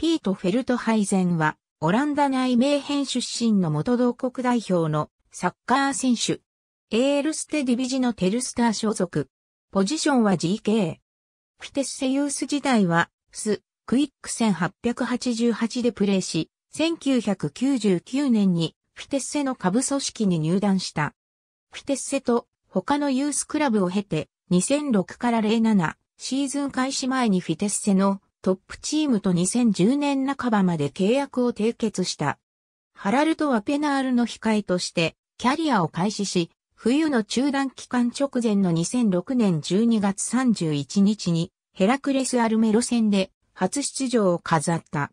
ピート・フェルトハイゼンは、オランダ内名編出身の元同国代表のサッカー選手。エールステディビジのテルスター所属。ポジションは GK。フィテッセユース時代は、ス、クイック1888でプレーし、1999年にフィテッセの下部組織に入団した。フィテッセと他のユースクラブを経て、2006から07シーズン開始前にフィテッセのトップチームと2010年半ばまで契約を締結した。ハラルトはペナールの控えとしてキャリアを開始し、冬の中断期間直前の2006年12月31日にヘラクレスアルメロ戦で初出場を飾った。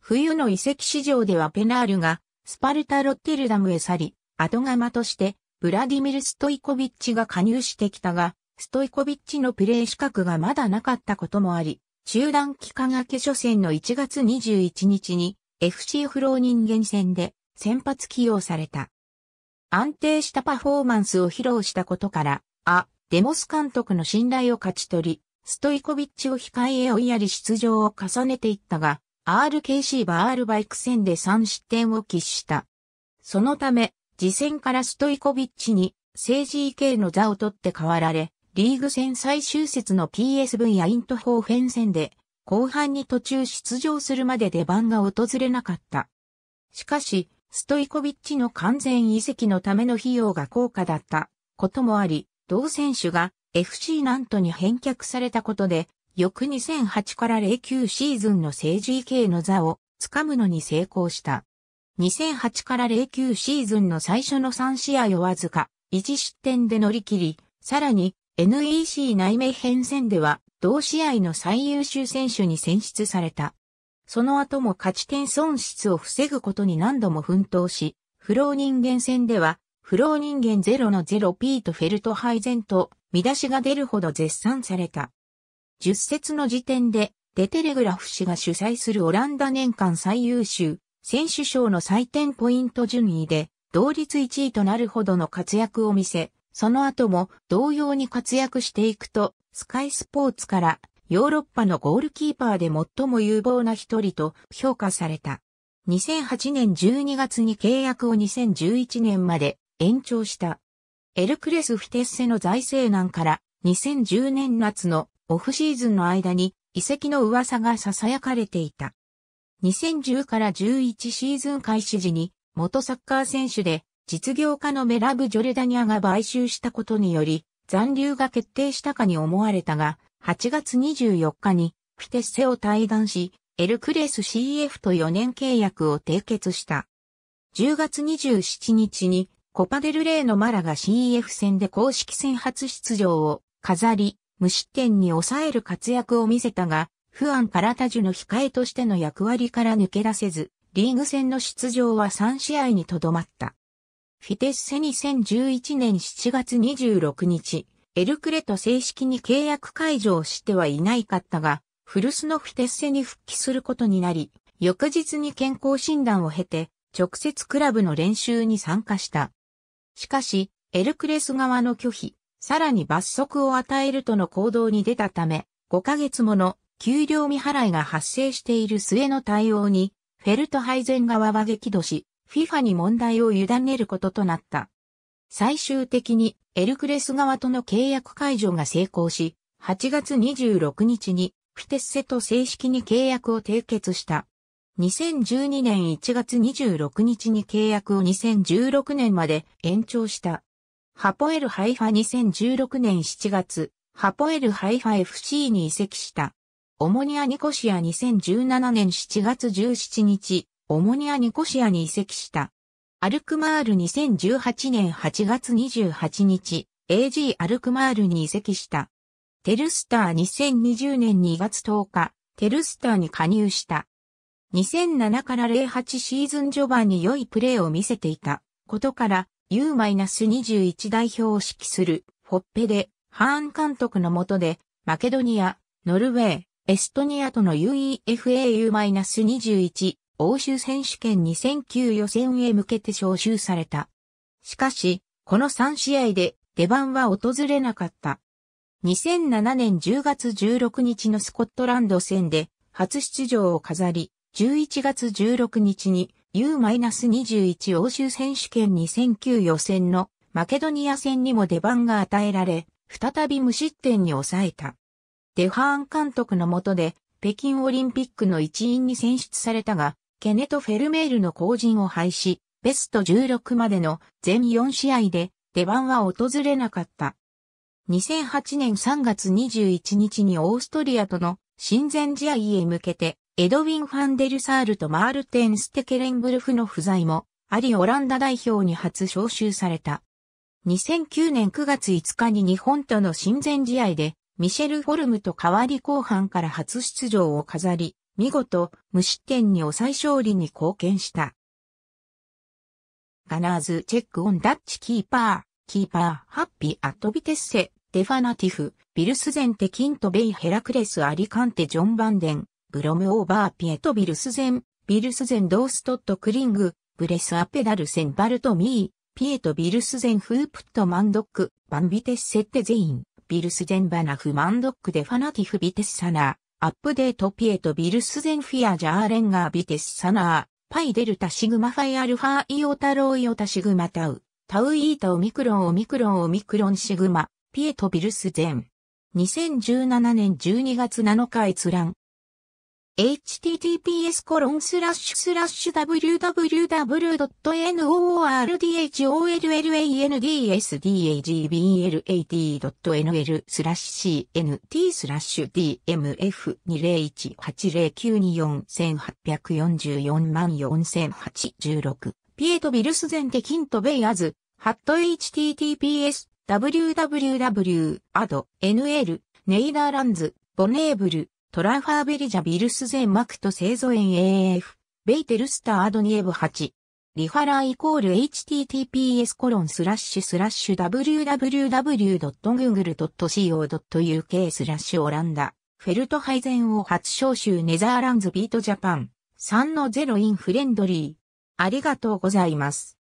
冬の移籍市場ではペナールがスパルタ・ロッテルダムへ去り、後釜としてブラディミル・ストイコビッチが加入してきたが、ストイコビッチのプレー資格がまだなかったこともあり、中断期間明け初戦の1月21日に FC フロー人間戦で先発起用された。安定したパフォーマンスを披露したことから、あ、デモス監督の信頼を勝ち取り、ストイコビッチを控えへ追いやり出場を重ねていったが、RKC バールバイク戦で3失点を喫した。そのため、次戦からストイコビッチに、政治 EK の座を取って代わられ、リーグ戦最終節の PSV やイントホーフェン戦で、後半に途中出場するまで出番が訪れなかった。しかし、ストイコビッチの完全移籍のための費用が高価だったこともあり、同選手が FC ナントに返却されたことで、翌2008から09シーズンの政治 k の座を掴むのに成功した。2008から09シーズンの最初の3試合をわずか、1失点で乗り切り、さらに NEC 内名編戦では、同試合の最優秀選手に選出された。その後も勝ち点損失を防ぐことに何度も奮闘し、不老人間戦では、不老人間0の 0P とフェルト配膳と、見出しが出るほど絶賛された。10節の時点で、デテレグラフ氏が主催するオランダ年間最優秀、選手賞の採点ポイント順位で、同率1位となるほどの活躍を見せ、その後も同様に活躍していくと、スカイスポーツからヨーロッパのゴールキーパーで最も有望な一人と評価された。2008年12月に契約を2011年まで延長した。エルクレス・フィテッセの財政難から2010年夏のオフシーズンの間に遺跡の噂が囁かれていた。2010から11シーズン開始時に元サッカー選手で実業家のメラブ・ジョルダニアが買収したことにより、残留が決定したかに思われたが、8月24日に、フィテッセを退団し、エルクレス CF と4年契約を締結した。10月27日に、コパデルレイのマラが CF 戦で公式戦初出場を飾り、無失点に抑える活躍を見せたが、不安からジュの控えとしての役割から抜け出せず、リーグ戦の出場は3試合にとどまった。フィテッセ2011年7月26日、エルクレと正式に契約解除をしてはいないかったが、古巣のフィテッセに復帰することになり、翌日に健康診断を経て、直接クラブの練習に参加した。しかし、エルクレス側の拒否、さらに罰則を与えるとの行動に出たため、5ヶ月もの給料未払いが発生している末の対応に、フェルトハイゼン側は激怒し、FIFA に問題を委ねることとなった。最終的にエルクレス側との契約解除が成功し、8月26日にフテッセと正式に契約を締結した。2012年1月26日に契約を2016年まで延長した。ハポエルハイファ2016年7月、ハポエルハイファ FC に移籍した。オモニアニコシア2017年7月17日、オモニア・ニコシアに移籍した。アルクマール2018年8月28日、AG アルクマールに移籍した。テルスター2020年2月10日、テルスターに加入した。2007から08シーズン序盤に良いプレーを見せていたことから U-21 代表を指揮するホッペでハーン監督の下でマケドニア、ノルウェー、エストニアとの UEFA U-21 欧州選手権2009予選へ向けて招集された。しかし、この3試合で出番は訪れなかった。2007年10月16日のスコットランド戦で初出場を飾り、11月16日に U-21 欧州選手権2009予選のマケドニア戦にも出番が与えられ、再び無失点に抑えた。デハーン監督の下で北京オリンピックの一員に選出されたが、ケネト・フェルメールの後陣を廃し、ベスト16までの全4試合で出番は訪れなかった。2008年3月21日にオーストリアとの親善試合へ向けて、エドウィン・ファンデルサールとマールテン・ステケレンブルフの不在も、ありオランダ代表に初招集された。2009年9月5日に日本との親善試合で、ミシェル・フォルムと代わり後半から初出場を飾り、見事、無失点に抑え勝利に貢献した。ガナーズチェックオンダッチキーパー、キーパー、ハッピーアトビテッセ、デファナティフ、ビルスゼンテキントベイヘラクレスアリカンテジョンバンデン、ブロムオーバーピエトビルスゼン、ビルスゼンドーストットクリング、ブレスアペダルセンバルトミー、ピエトビルスゼンフープットマンドック、バンビテッセっテゼイン、ビルスゼンバナフマンドックデファナティフビテッサナアップデートピエトビルスゼンフィアジャーレンガービテスサナー、パイデルタシグマファイアルファイオタロイオタシグマタウ、タウイータオミクロンオミクロンオミクロンシグマ、ピエトビルスゼン。2017年12月7日閲覧。https w w w n o r d h o l l a n d s d a g b l 8 0 n l スラッシュ cnt スラッシュ DMF20180924844 万4086ピエトビルスゼンテキントベイアズハット https www.ad nl ネイダーランズボネーブルトランファーベリジャビルスゼンマクト製造園 AF、ベイテルスターアドニエブ8。リファラーイコール https コロンスラッシュスラッシュ www.google.co.uk スラッシュオランダ、フェルトハイゼンを初招集ネザーランズビートジャパン3の0インフレンドリー。ありがとうございます。